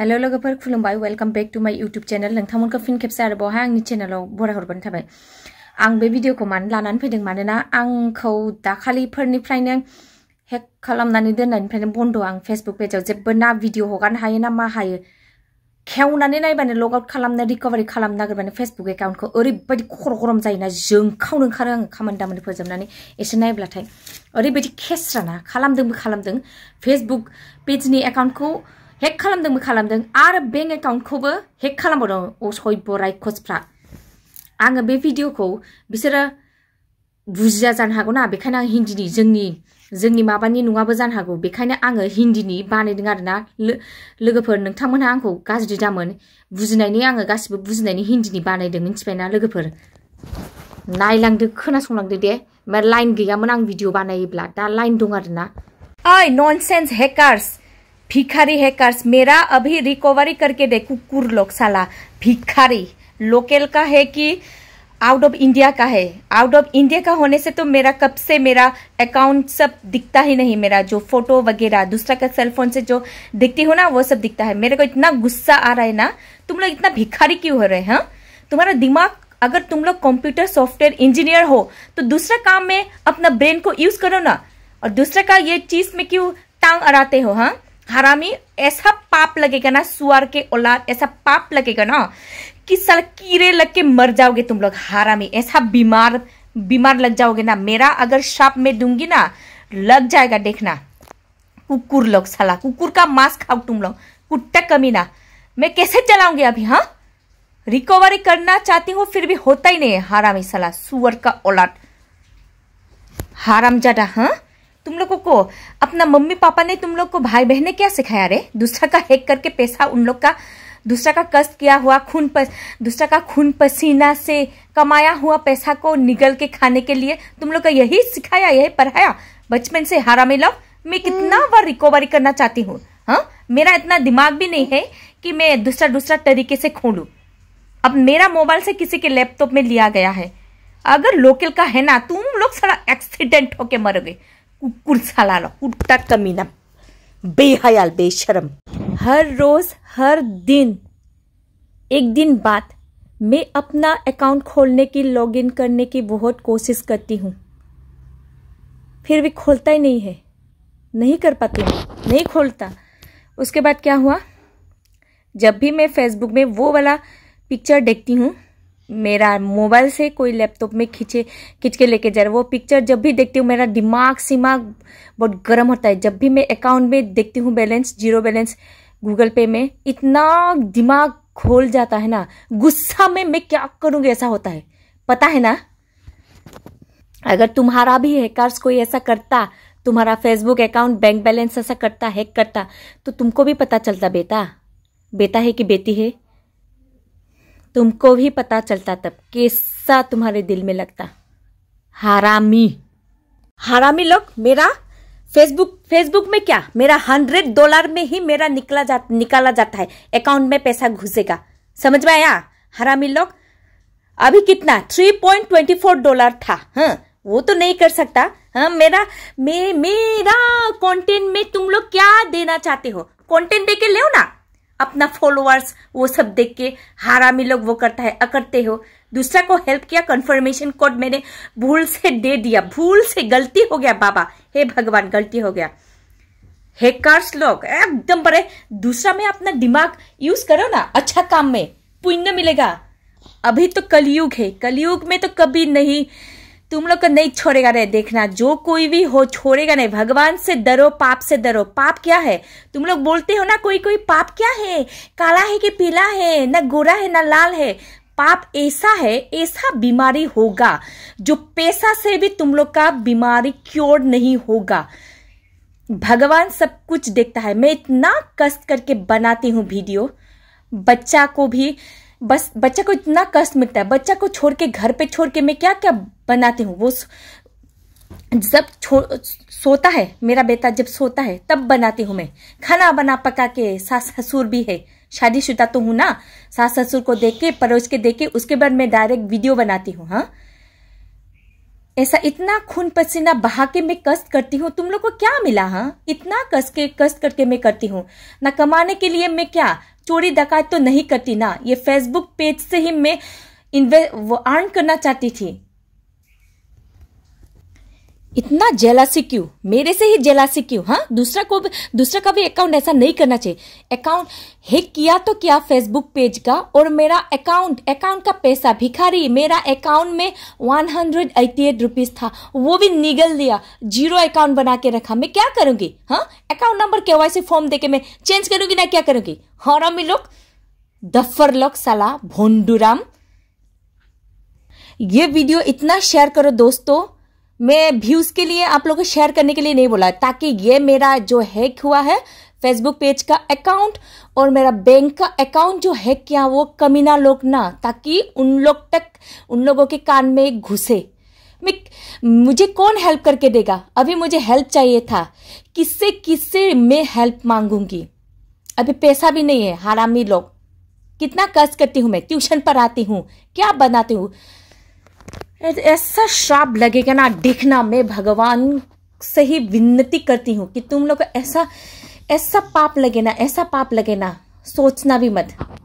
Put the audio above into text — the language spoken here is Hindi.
हेलो लोगोफोर खुलुमबाय welcome back to my YouTube channel नोंथांमोनखौ फिन खेबसे आरोबावहाय आंनि चेनेलाव बरायहरबानो थाबाय आं बे भिडिअखौ मानो लानानै फैदों मानोना आंखौ दाखालिफोरनिफ्रायनो हेक खालामनानै दोननायनिफ्रायनो बन्द' आं फेसबुक पेजाव जेबो ना भिडिअ हगारनो हायो ना मा हायो खेवनानै नायबानो लग आउट खालामनो रिकभारि खालामनो नागिरबानो फेसबुक एकाउन्टखौ ओरैबायदि खर' गरम जायोना जोंखावनो ओंखारो आङो खामानि दामानि फोजोबनानै एसे नायब्लाथाय ओरैबायदि खेस्राना खालामदोंबो खालामदों फेसबुक पेजनि एकाउन्टखौ हेक खालामदोंबो खालामदों आरो बेंक एकाउन्टखौबो हेक खालामबावदों असयब रायखसफ्रा आङो बे भिडिअखौ बिसोरो बुजिया जानो हागौ ना बेखायनो आं हिन्दीनि जोंनि जोंनि माबानि नङाबो जानो हागौ बेखायनो आङो हिन्दीनि बानायदों आरो ना लोगोफोर नोंथांमोनहा आंखौ गाज्रि दामोन बुजिनायनि आङो गासिबो बुजिनायनि हिन्दीनि बानायदों मिन्थिबायना लोगोफोर नायलांदो खोनासंलांदो दे ओमफ्राय लाइन गैयामोन आं भिडिअ बानायोब्ला दा लाइन दं आरो ना ओइ नन सेन्स हेकार्स भिखारी है कर्ज मेरा अभी रिकवरी करके देखू कुर लोग साला भिखारी लोकल का है कि आउट ऑफ इंडिया का है आउट ऑफ इंडिया का होने से तो मेरा कब से मेरा अकाउंट सब दिखता ही नहीं मेरा जो फोटो वगैरह दूसरा का सेलफोन से जो दिखती हो ना वो सब दिखता है मेरे को इतना गुस्सा आ रहा है ना तुम लोग इतना भिखारी क्यों हो रहे हैं हाँ? तुम्हारा दिमाग अगर तुम लोग कंप्यूटर सॉफ्टवेयर इंजीनियर हो तो दूसरा काम में अपना ब्रेन को यूज करो ना और दूसरा का ये चीज में क्यों टांग अड़ाते हो हाँ हरामी ऐसा पाप लगेगा ना सुअर के औलाद ऐसा पाप लगेगा ना कि सर कीड़े लग के मर जाओगे तुम लोग हरामी ऐसा बीमार बीमार लग जाओगे ना मेरा अगर शाप में दूंगी ना लग जाएगा देखना कुकुर लोग साला कुकुर का मांस खाओ तुम लोग कुट्टा कमी ना मैं कैसे चलाऊंगी अभी हाँ रिकवरी करना चाहती हूँ फिर भी होता ही नहीं है हरामी साला सुअर का औलाद हराम जाटा हाँ तुम लोगों को अपना मम्मी पापा ने तुम लोग को भाई बहन ने क्या सिखाया रे दूसरा का हैक करके पैसा उन लोग का दूसरा का कष्ट किया हुआ खून पस दूसरा का खून पसीना से कमाया हुआ पैसा को निगल के खाने के लिए तुम लोग का यही सिखाया यही पढ़ाया बचपन से हारा में लव मैं कितना हम्म। बार रिकवरी करना चाहती हूँ हाँ मेरा इतना दिमाग भी नहीं है कि मैं दूसरा दूसरा तरीके से खोलू अब मेरा मोबाइल से किसी के लैपटॉप में लिया गया है अगर लोकल का है ना तुम लोग सारा एक्सीडेंट होके मरोगे कुकुर कमीना बेहयाल बेशरम हर रोज हर दिन एक दिन बाद मैं अपना अकाउंट खोलने की लॉगिन करने की बहुत कोशिश करती हूँ फिर भी खोलता ही नहीं है नहीं कर पाती हूँ नहीं खोलता उसके बाद क्या हुआ जब भी मैं फेसबुक में वो वाला पिक्चर देखती हूँ मेरा मोबाइल से कोई लैपटॉप में खींचे खींच के लेके जा रहा है वो पिक्चर जब भी देखती हूँ मेरा दिमाग सीमा बहुत गर्म होता है जब भी मैं अकाउंट में देखती हूँ बैलेंस जीरो बैलेंस गूगल पे में इतना दिमाग खोल जाता है ना गुस्सा में मैं क्या करूँगी ऐसा होता है पता है ना अगर तुम्हारा भी हैकर्स कोई ऐसा करता तुम्हारा फेसबुक अकाउंट बैंक बैलेंस ऐसा करता हैक करता तो तुमको भी पता चलता बेटा बेटा है कि बेटी है तुमको भी पता चलता तब कैसा तुम्हारे दिल में लगता हरामी हरामी लोग मेरा फेसबुक फेसबुक में क्या मेरा हंड्रेड डॉलर में ही मेरा निकला जा निकाला जाता है अकाउंट में पैसा घुसेगा समझ में आया हरामी लोग अभी कितना three point twenty four dollar था हाँ वो तो नहीं कर सकता हाँ मेरा मे, मेरा कंटेंट में तुम लोग क्या देना चाहते हो कंटेंट दे के ले ना अपना फॉलोअर्स वो सब देख के हारामी लोग वो करता है अकड़ते हो दूसरा को हेल्प किया कंफर्मेशन कोड मैंने भूल से दे दिया भूल से गलती हो गया बाबा हे भगवान गलती हो गया हैकर्स लोग एकदम बड़े दूसरा में अपना दिमाग यूज करो ना अच्छा काम में पुण्य मिलेगा अभी तो कलयुग है कलयुग में तो कभी नहीं तुम लोग को नहीं छोड़ेगा नहीं देखना जो कोई भी हो छोड़ेगा नहीं भगवान से डरो पाप से डरो पाप क्या है तुम लोग बोलते हो ना कोई कोई पाप क्या है काला है कि पीला है ना गोरा है ना लाल है पाप ऐसा है ऐसा बीमारी होगा जो पैसा से भी तुम लोग का बीमारी क्योर नहीं होगा भगवान सब कुछ देखता है मैं इतना कष्ट करके बनाती हूँ वीडियो बच्चा को भी बस बच्चा को इतना कष्ट मिलता है बच्चा को छोड़ के घर पे छोड़ के मैं क्या क्या बनाती हूँ वो जब सोता है मेरा बेटा जब सोता है तब बनाती हूँ मैं खाना बना पका के सास ससुर भी है शादीशुदा तो हूँ ना सास ससुर को देख के परोस के देख के उसके बाद मैं डायरेक्ट वीडियो बनाती हूँ हाँ ऐसा इतना खून पसीना बहा के मैं कष्ट करती हूँ तुम लोग को क्या मिला हाँ इतना कष्ट के कष्ट करके मैं करती हूँ ना कमाने के लिए मैं क्या चोरी डकैत तो नहीं करती ना ये फेसबुक पेज से ही मैं इन्वे अर्न करना चाहती थी इतना जेलासी क्यों मेरे से ही जेलासी क्यों हाँ दूसरा को दूसरा का भी अकाउंट ऐसा नहीं करना चाहिए अकाउंट हैक किया तो क्या फेसबुक पेज का और मेरा अकाउंट अकाउंट का पैसा भिखारी मेरा अकाउंट में one hundred eighty eight rupees था वो भी निगल दिया जीरो अकाउंट बना के रखा मैं क्या करूंगी हाँ अकाउंट नंबर के वाई फॉर्म दे मैं चेंज करूंगी ना क्या करूंगी हरामी लोग दफर लोग साला भोंडूराम ये वीडियो इतना शेयर करो दोस्तों मैं व्यूज के लिए आप लोगों को शेयर करने के लिए नहीं बोला ताकि ये मेरा जो हैक हुआ है फेसबुक पेज का अकाउंट और मेरा बैंक का अकाउंट जो हैक किया वो कमीना लोग ना ताकि उन लोग तक उन लोगों के कान में घुसे मैं मुझे कौन हेल्प करके देगा अभी मुझे हेल्प चाहिए था किससे किससे मैं हेल्प मांगूंगी अभी पैसा भी नहीं है हरामी लोग कितना कर्ज करती हूँ मैं ट्यूशन पढ़ाती हूँ क्या बनाती हूँ ऐसा श्राप लगेगा ना देखना मैं भगवान से ही विनती करती हूँ कि तुम लोग ऐसा ऐसा पाप लगे ना ऐसा पाप लगे ना सोचना भी मत